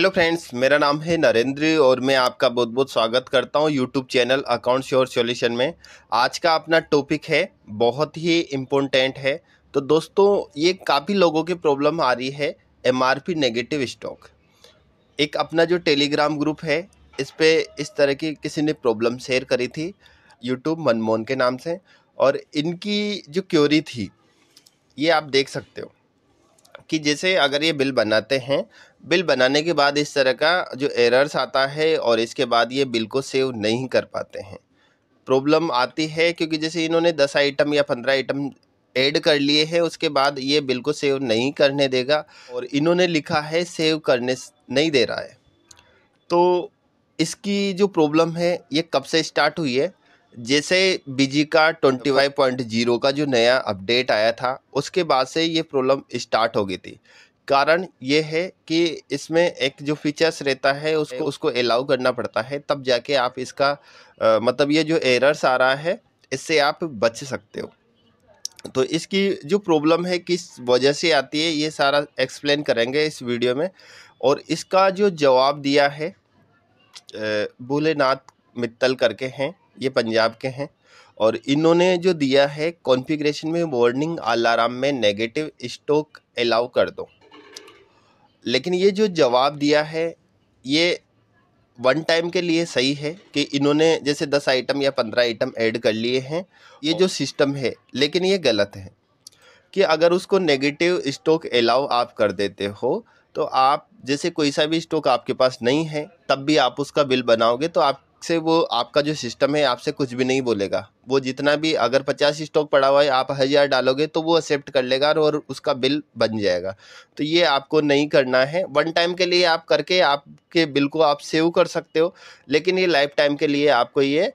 hello friends मेरा नाम है नरेंद्र और मैं आपका बहुत बहुत स्वागत करता हूं YouTube channel account sure solution में आज का अपना टॉपिक है बहुत ही इम्पोर्टेंट है तो दोस्तों ये काफ़ी लोगों की प्रॉब्लम आ रही है एमआरपी नेगेटिव स्टॉक एक अपना जो टेलीग्राम ग्रुप है इस पर इस तरह की किसी ने प्रॉब्लम शेयर करी थी यूट्यूब मनमोहन के नाम से और इनकी जो क्योरी थी ये आप देख सकते हो कि जैसे अगर ये बिल बनाते हैं बिल बनाने के बाद इस तरह का जो एरर्स आता है और इसके बाद ये बिल को सेव नहीं कर पाते हैं प्रॉब्लम आती है क्योंकि जैसे इन्होंने दस आइटम या पंद्रह आइटम ऐड कर लिए हैं उसके बाद ये बिल को सेव नहीं करने देगा और इन्होंने लिखा है सेव करने नहीं दे रहा है तो इसकी जो प्रॉब्लम है ये कब से स्टार्ट हुई है जैसे बिजी का ट्वेंटी फाइव पॉइंट जीरो का जो नया अपडेट आया था उसके बाद से ये प्रॉब्लम स्टार्ट हो गई थी कारण ये है कि इसमें एक जो फीचर्स रहता है उसको उसको अलाउ करना पड़ता है तब जाके आप इसका आ, मतलब ये जो एरर्स आ रहा है इससे आप बच सकते हो तो इसकी जो प्रॉब्लम है किस वजह से आती है ये सारा एक्सप्लेन करेंगे इस वीडियो में और इसका जो जवाब दिया है भोलेनाथ मित्तल करके हैं ये पंजाब के हैं और इन्होंने जो दिया है कॉन्फ़िगरेशन में वार्निंग अलार्म में नेगेटिव स्टॉक अलाउ कर दो लेकिन ये जो जवाब दिया है ये वन टाइम के लिए सही है कि इन्होंने जैसे दस आइटम या पंद्रह आइटम ऐड कर लिए हैं ये जो सिस्टम है लेकिन ये गलत है कि अगर उसको नेगेटिव स्टॉक अलाउ आप कर देते हो तो आप जैसे कोई सा भी स्टॉक आपके पास नहीं है तब भी आप उसका बिल बनाओगे तो आप से वो आपका जो सिस्टम है आपसे कुछ भी नहीं बोलेगा वो जितना भी अगर पचास स्टॉक पड़ा हुआ है आप हज़ार डालोगे तो वो एक्सेप्ट कर लेगा और उसका बिल बन जाएगा तो ये आपको नहीं करना है वन टाइम के लिए आप करके आपके बिल को आप सेव कर सकते हो लेकिन ये लाइफ टाइम के लिए आपको ये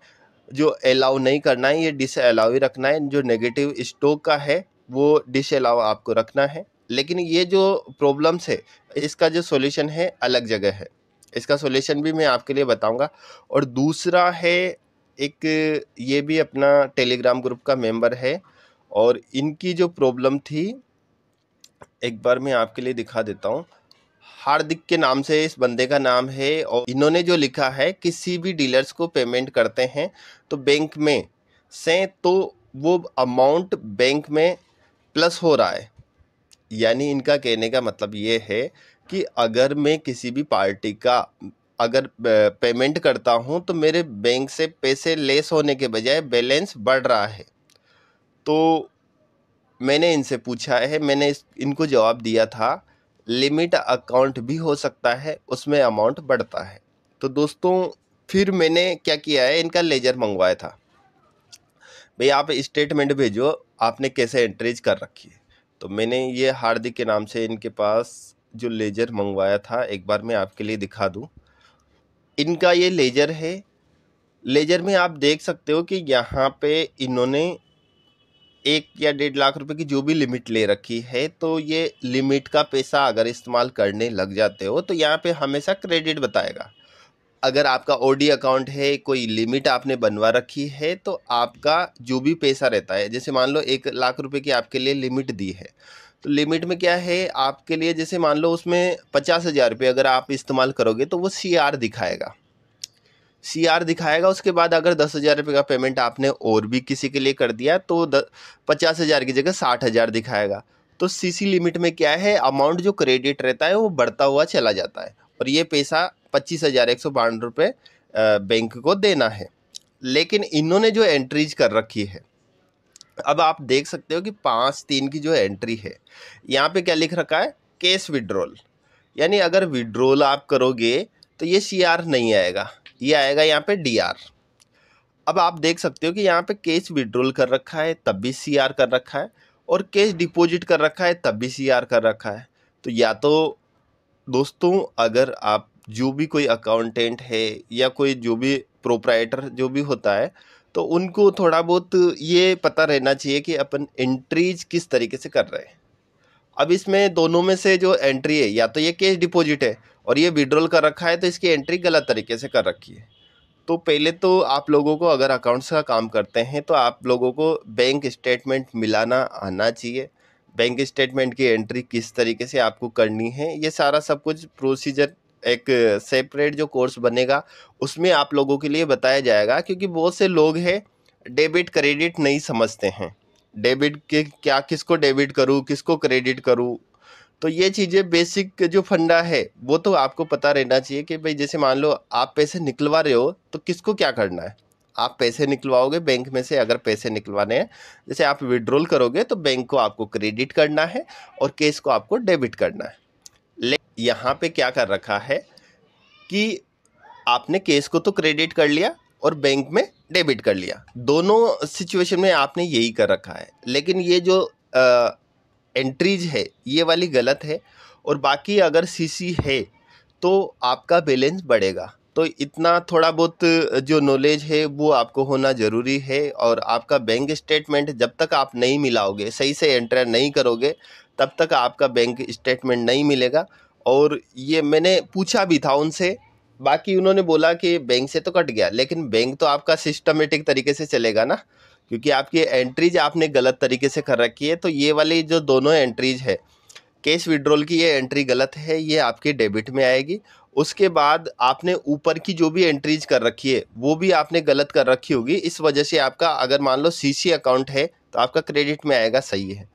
जो अलाउ नहीं करना है ये डिस अलाउ ही रखना है जो नेगेटिव स्टॉक का है वो डिस अलाउ आपको रखना है लेकिन ये जो प्रॉब्लम्स है इसका जो सॉल्यूशन है अलग जगह है इसका सोल्यूशन भी मैं आपके लिए बताऊंगा और दूसरा है एक ये भी अपना टेलीग्राम ग्रुप का मेंबर है और इनकी जो प्रॉब्लम थी एक बार मैं आपके लिए दिखा देता हूँ हार्दिक के नाम से इस बंदे का नाम है और इन्होंने जो लिखा है किसी भी डीलर्स को पेमेंट करते हैं तो बैंक में से तो वो अमाउंट बैंक में प्लस हो रहा है यानी इनका कहने का मतलब ये है कि अगर मैं किसी भी पार्टी का अगर पेमेंट करता हूँ तो मेरे बैंक से पैसे लेस होने के बजाय बैलेंस बढ़ रहा है तो मैंने इनसे पूछा है मैंने इनको जवाब दिया था लिमिट अकाउंट भी हो सकता है उसमें अमाउंट बढ़ता है तो दोस्तों फिर मैंने क्या किया है इनका लेजर मंगवाया था भई आप स्टेटमेंट भेजो आपने कैसे एंट्रीज कर रखी है तो मैंने ये हार्दिक के नाम से इनके पास जो लेजर मंगवाया था एक बार मैं आपके लिए दिखा दूँ इनका ये लेजर है लेजर में आप देख सकते हो कि यहाँ पे इन्होंने एक या डेढ़ लाख रुपए की जो भी लिमिट ले रखी है तो ये लिमिट का पैसा अगर इस्तेमाल करने लग जाते हो तो यहाँ पे हमेशा क्रेडिट बताएगा अगर आपका ओडी अकाउंट है कोई लिमिट आपने बनवा रखी है तो आपका जो भी पैसा रहता है जैसे मान लो एक लाख रुपए की आपके लिए लिमिट दी है तो लिमिट में क्या है आपके लिए जैसे मान लो उसमें पचास हज़ार रुपये अगर आप इस्तेमाल करोगे तो वो सी आर दिखाएगा सी आर दिखाएगा उसके बाद अगर दस हज़ार रुपये का पेमेंट आपने और भी किसी के लिए कर दिया तो द पचास हज़ार की जगह साठ हज़ार दिखाएगा तो सीसी लिमिट में क्या है अमाउंट जो क्रेडिट रहता है वो बढ़ता हुआ चला जाता है और ये पैसा पच्चीस हज़ार एक सौ बानवे रुपये बैंक को देना है लेकिन इन्होंने जो एंट्रीज कर रखी है अब आप देख सकते हो कि पाँच तीन की जो एंट्री है यहाँ पे क्या लिख रखा है केस विड्रोल यानी अगर विड्रोल आप करोगे तो ये सी आर नहीं आएगा ये आएगा यहाँ पे डी आर अब आप देख सकते हो कि यहाँ पे केस विड्रोल कर रखा है तब भी सी आर कर रखा है और केस डिपॉजिट कर रखा है तब भी सी आर कर रखा है तो या तो दोस्तों अगर आप जो भी कोई अकाउंटेंट है या कोई जो भी प्रोपराइटर जो भी होता है तो उनको थोड़ा बहुत ये पता रहना चाहिए कि अपन एंट्रीज किस तरीके से कर रहे हैं अब इसमें दोनों में से जो एंट्री है या तो ये कैश डिपॉजिट है और ये विड्रॉल कर रखा है तो इसकी एंट्री गलत तरीके से कर रखी है तो पहले तो आप लोगों को अगर अकाउंट्स का काम करते हैं तो आप लोगों को बैंक स्टेटमेंट मिलाना आना चाहिए बैंक स्टेटमेंट की एंट्री किस तरीके से आपको करनी है ये सारा सब कुछ प्रोसीजर एक सेपरेट जो कोर्स बनेगा उसमें आप लोगों के लिए बताया जाएगा क्योंकि बहुत से लोग हैं डेबिट क्रेडिट नहीं समझते हैं डेबिट के क्या किसको डेबिट करूँ किसको क्रेडिट करूँ तो ये चीज़ें बेसिक जो फंडा है वो तो आपको पता रहना चाहिए कि भाई जैसे मान लो आप पैसे निकलवा रहे हो तो किसको क्या करना है आप पैसे निकलवाओगे बैंक में से अगर पैसे निकलवाने हैं जैसे आप विड्रॉल करोगे तो बैंक को आपको क्रेडिट करना है और केस को आपको डेबिट करना है ले यहाँ पे क्या कर रखा है कि आपने केस को तो क्रेडिट कर लिया और बैंक में डेबिट कर लिया दोनों सिचुएशन में आपने यही कर रखा है लेकिन ये जो आ, एंट्रीज है ये वाली गलत है और बाकी अगर सीसी है तो आपका बैलेंस बढ़ेगा तो इतना थोड़ा बहुत जो नॉलेज है वो आपको होना ज़रूरी है और आपका बैंक स्टेटमेंट जब तक आप नहीं मिलाओगे सही से एंटर नहीं करोगे तब तक आपका बैंक स्टेटमेंट नहीं मिलेगा और ये मैंने पूछा भी था उनसे बाकी उन्होंने बोला कि बैंक से तो कट गया लेकिन बैंक तो आपका सिस्टमेटिक तरीके से चलेगा ना क्योंकि आपकी एंट्रीज आपने गलत तरीके से कर रखी है तो ये वाली जो दोनों एंट्रीज है कैश विड्रॉल की ये एंट्री गलत है ये आपके डेबिट में आएगी उसके बाद आपने ऊपर की जो भी एंट्रीज कर रखी है वो भी आपने गलत कर रखी होगी इस वजह से आपका अगर मान लो सीसी अकाउंट है तो आपका क्रेडिट में आएगा सही है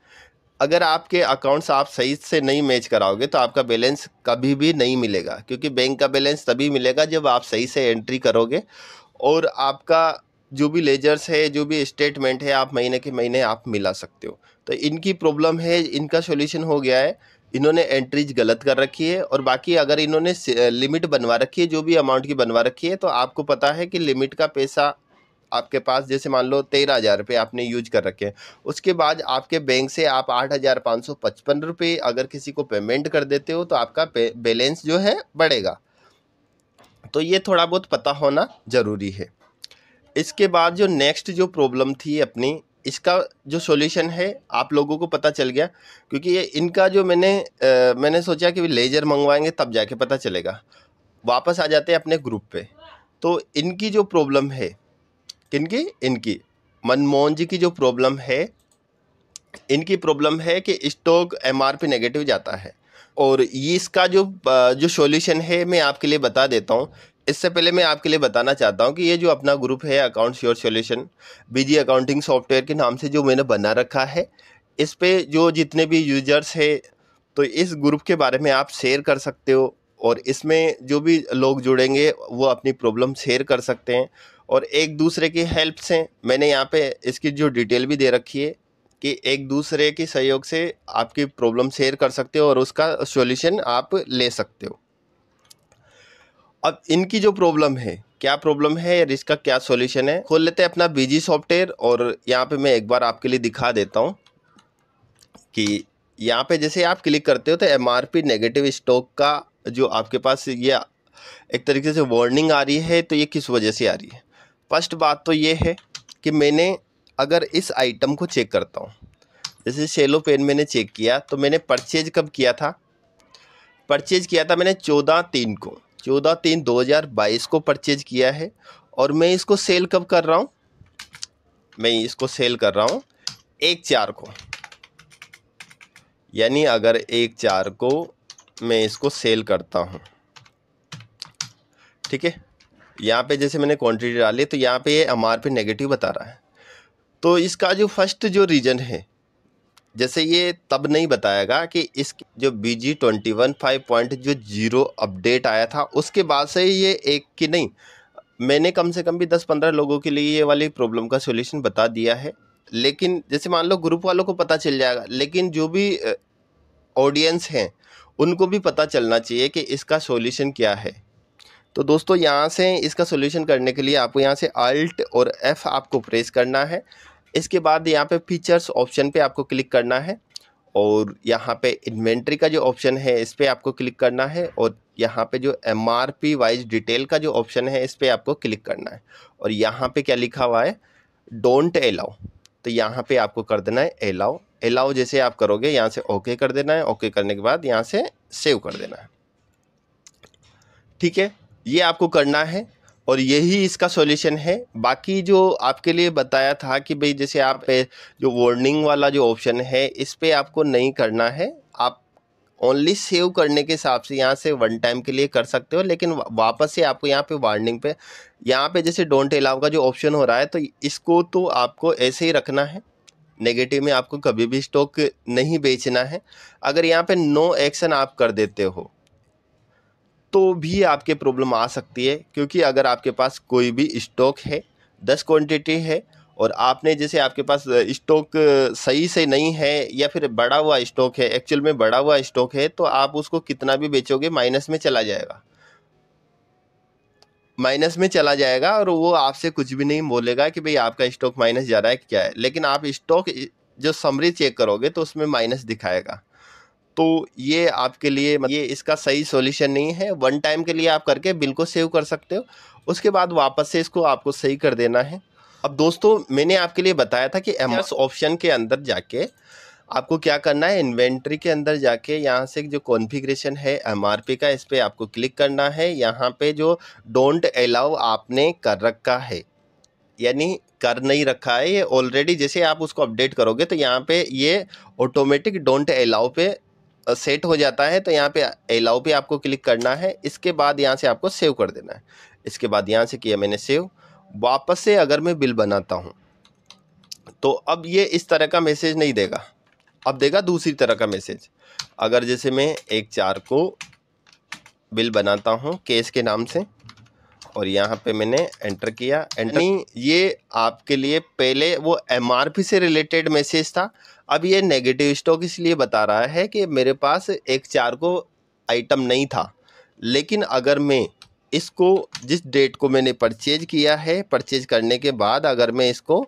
अगर आपके अकाउंट्स आप सही से नहीं मैच कराओगे तो आपका बैलेंस कभी भी नहीं मिलेगा क्योंकि बैंक का बैलेंस तभी मिलेगा जब आप सही से एंट्री करोगे और आपका जो भी लेजर्स है जो भी स्टेटमेंट है आप महीने के महीने आप मिला सकते हो तो इनकी प्रॉब्लम है इनका सोल्यूशन हो गया है इन्होंने एंट्रीज गलत कर रखी है और बाकी अगर इन्होंने लिमिट बनवा रखी है जो भी अमाउंट की बनवा रखी है तो आपको पता है कि लिमिट का पैसा आपके पास जैसे मान लो तेरह हज़ार रुपये आपने यूज कर रखे हैं उसके बाद आपके बैंक से आप आठ हज़ार पाँच सौ पचपन रुपये अगर किसी को पेमेंट कर देते हो तो आपका बैलेंस जो है बढ़ेगा तो ये थोड़ा बहुत पता होना ज़रूरी है इसके बाद जो नेक्स्ट जो प्रॉब्लम थी अपनी इसका जो सॉल्यूशन है आप लोगों को पता चल गया क्योंकि ये इनका जो मैंने आ, मैंने सोचा कि लेजर मंगवाएंगे तब जाके पता चलेगा वापस आ जाते हैं अपने ग्रुप पे तो इनकी जो प्रॉब्लम है किनकी इनकी मनमोहन जी की जो प्रॉब्लम है इनकी प्रॉब्लम है कि स्टॉक एमआरपी नेगेटिव जाता है और ये इसका जो जो सॉल्यूशन है मैं आपके लिए बता देता हूँ इससे पहले मैं आपके लिए बताना चाहता हूँ कि ये जो अपना ग्रुप है account sure solution BG accounting software के नाम से जो मैंने बना रखा है इस पर जो जितने भी यूजर्स है तो इस ग्रुप के बारे में आप शेयर कर सकते हो और इसमें जो भी लोग जुड़ेंगे वो अपनी प्रॉब्लम शेयर कर सकते हैं और एक दूसरे की हेल्प से मैंने यहाँ पे इसकी जो डिटेल भी दे रखी है कि एक दूसरे के सहयोग से आपकी प्रॉब्लम शेयर कर सकते हो और उसका सॉल्यूशन आप ले सकते हो अब इनकी जो प्रॉब्लम है क्या प्रॉब्लम है या इसका क्या सॉल्यूशन है खोल लेते हैं अपना बीजी सॉफ्टवेयर और यहाँ पे मैं एक बार आपके लिए दिखा देता हूँ कि यहाँ पे जैसे आप क्लिक करते हो तो एम नेगेटिव स्टॉक का जो आपके पास ये एक तरीके से वार्निंग आ रही है तो ये किस वजह से आ रही है फर्स्ट बात तो ये है कि मैंने अगर इस आइटम को चेक करता हूँ जैसे शेलो पेन मैंने चेक किया तो मैंने परचेज कब किया था परचेज किया था मैंने चौदह तीन को चौदह तीन दो हज़ार बाईस को परचेज किया है और मैं इसको सेल कब कर रहा हूँ मैं इसको सेल कर रहा हूँ एक चार को यानी अगर एक चार को मैं इसको सेल करता हूँ ठीक है यहाँ पे जैसे मैंने क्वांटिटी डाली तो यहाँ पे एम आर पी नेगेटिव बता रहा है तो इसका जो फर्स्ट जो रीज़न है जैसे ये तब नहीं बताएगा कि इस जो B G twenty one five point जो जीरो अपडेट आया था उसके बाद से ये एक कि नहीं मैंने कम से कम भी दस पंद्रह लोगों के लिए ये वाली प्रॉब्लम का सोल्यूशन बता दिया है लेकिन जैसे मान लो ग्रुप वालों को पता चल जाएगा लेकिन जो भी ऑडियंस हैं उनको भी पता चलना चाहिए कि इसका सोल्यूशन क्या है तो दोस्तों यहाँ से इसका सोल्यूशन करने के लिए आपको यहाँ से अल्ट और एफ़ आपको प्रेस करना है इसके बाद यहाँ पे फीचर्स ऑप्शन पे आपको क्लिक करना है और यहाँ पे इन्वेंट्री का जो ऑप्शन है इस पर आपको क्लिक करना है और यहाँ पे जो M R P wise detail का जो ऑप्शन है इस पर आपको क्लिक करना है और यहाँ पे क्या लिखा हुआ है डोंट एलाउ तो यहाँ पे आपको कर देना है एलाउ एलाउ जैसे आप करोगे यहाँ से ओके कर देना है ओके करने के बाद यहाँ से सेव कर देना है ठीक है ये आपको करना है और यही इसका सॉल्यूशन है बाकी जो आपके लिए बताया था कि भाई जैसे आप जो वार्निंग वाला जो ऑप्शन है इस पर आपको नहीं करना है आप ओनली सेव करने के हिसाब से यहाँ से वन टाइम के लिए कर सकते हो लेकिन वापस से आपको यहाँ पे वार्निंग पे यहाँ पे जैसे डोंट अलाउ का जो ऑप्शन हो रहा है तो इसको तो आपको ऐसे ही रखना है नेगेटिव में आपको कभी भी स्टॉक नहीं बेचना है अगर यहाँ पे नो एक्शन आप कर देते हो तो भी आपके प्रॉब्लम आ सकती है क्योंकि अगर आपके पास कोई भी स्टॉक है दस क्वांटिटी है और आपने जैसे आपके पास स्टॉक सही से नहीं है या फिर बड़ा हुआ स्टॉक है एक्चुअल में बड़ा हुआ स्टॉक है तो आप उसको कितना भी बेचोगे माइनस में चला जाएगा माइनस में चला जाएगा और वो आपसे कुछ भी नहीं बोलेगा कि भाई आपका स्टॉक माइनस जा रहा है क्या है लेकिन आप स्टॉक जो समरी चेक करोगे तो उसमें माइनस दिखाएगा तो ये आपके लिए ये इसका सही सॉल्यूशन नहीं है वन टाइम के लिए आप करके बिल को सेव कर सकते हो उसके बाद वापस से इसको आपको सही कर देना है अब दोस्तों मैंने आपके लिए बताया था कि एम ऑप्शन के अंदर जाके आपको क्या करना है इन्वेंट्री के अंदर जाके यहाँ से जो कॉन्फ़िगरेशन है एम का इस पर आपको क्लिक करना है यहाँ पे जो डोंट अलाउ आपने कर रखा है यानी कर नहीं रखा है ये ऑलरेडी जैसे आप उसको अपडेट करोगे तो यहाँ पे ये ऑटोमेटिक डोंट अलाउ पे सेट हो जाता है तो यहाँ पे अलाउ पे आपको क्लिक करना है इसके बाद यहाँ से आपको सेव कर देना है इसके बाद यहाँ से किया मैंने सेव वापस से अगर मैं बिल बनाता हूँ तो अब ये इस तरह का मैसेज नहीं देगा अब देगा दूसरी तरह का मैसेज अगर जैसे मैं एक चार को बिल बनाता हूँ केस के नाम से और यहाँ पे मैंने एंटर किया एंटर ये आपके लिए पहले वो एमआरपी से रिलेटेड मैसेज था अब ये नेगेटिव स्टॉक इसलिए बता रहा है कि मेरे पास एक चार को आइटम नहीं था लेकिन अगर मैं इसको जिस डेट को मैंने परचेज किया है परचेज करने के बाद अगर मैं इसको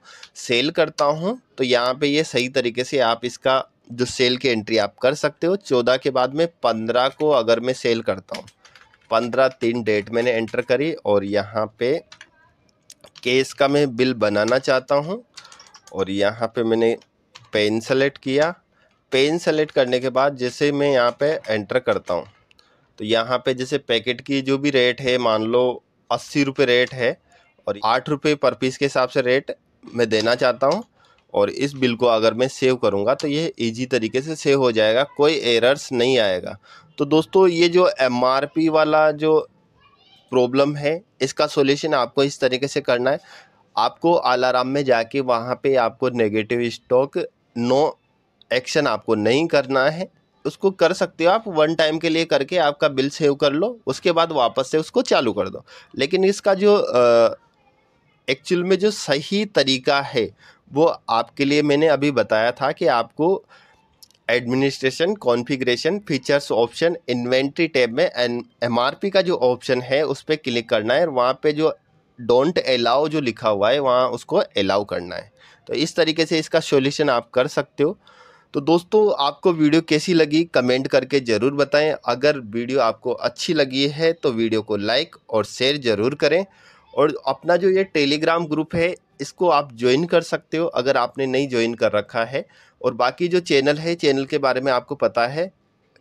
सेल करता हूँ तो यहाँ पे ये सही तरीके से आप इसका जो सेल की एंट्री आप कर सकते हो चौदह के बाद में पंद्रह को अगर मैं सेल करता हूँ पंद्रह तीन डेट मैंने एंटर करी और यहाँ पे केस का मैं बिल बनाना चाहता हूँ और यहाँ पे मैंने पेन सेलेक्ट किया पेन सेलेक्ट करने के बाद जैसे मैं यहाँ पे एंटर करता हूँ तो यहाँ पे जैसे पैकेट की जो भी रेट है मान लो अस्सी रुपये रेट है और आठ रुपये पर पीस के हिसाब से रेट मैं देना चाहता हूँ और इस बिल को अगर मैं सेव करूँगा तो ये इजी तरीके से सेव हो जाएगा कोई एरर्स नहीं आएगा तो दोस्तों ये जो एम वाला जो प्रॉब्लम है इसका सोल्यूशन आपको इस तरीके से करना है आपको आलाराम में जाके वहाँ पे आपको नेगेटिव स्टॉक नो एक्शन आपको नहीं करना है उसको कर सकते हो आप वन टाइम के लिए करके आपका बिल सेव कर लो उसके बाद वापस से उसको चालू कर दो लेकिन इसका जो एक्चुअल में जो सही तरीका है वो आपके लिए मैंने अभी बताया था कि आपको administration configuration features option inventory tab में एन एम का जो ऑप्शन है उस पर क्लिक करना है और वहाँ पे जो डोंट अलाउ जो लिखा हुआ है वहाँ उसको अलाउ करना है तो इस तरीके से इसका सोल्यूशन आप कर सकते हो तो दोस्तों आपको वीडियो कैसी लगी कमेंट करके ज़रूर बताएं अगर वीडियो आपको अच्छी लगी है तो वीडियो को लाइक और शेयर ज़रूर करें और अपना जो ये टेलीग्राम ग्रुप है इसको आप ज्वाइन कर सकते हो अगर आपने नहीं ज्वाइन कर रखा है और बाकी जो चैनल है चैनल के बारे में आपको पता है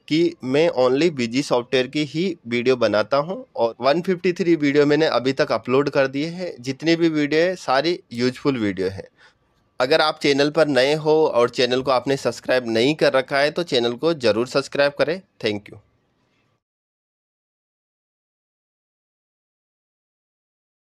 कि मैं ओनली बिजी सॉफ्टवेयर की ही वीडियो बनाता हूं और 153 वीडियो मैंने अभी तक अपलोड कर दिए हैं जितनी भी वीडियो है सारी यूजफुल वीडियो है अगर आप चैनल पर नए हो और चैनल को आपने सब्सक्राइब नहीं कर रखा है तो चैनल को ज़रूर सब्सक्राइब करें थैंक यू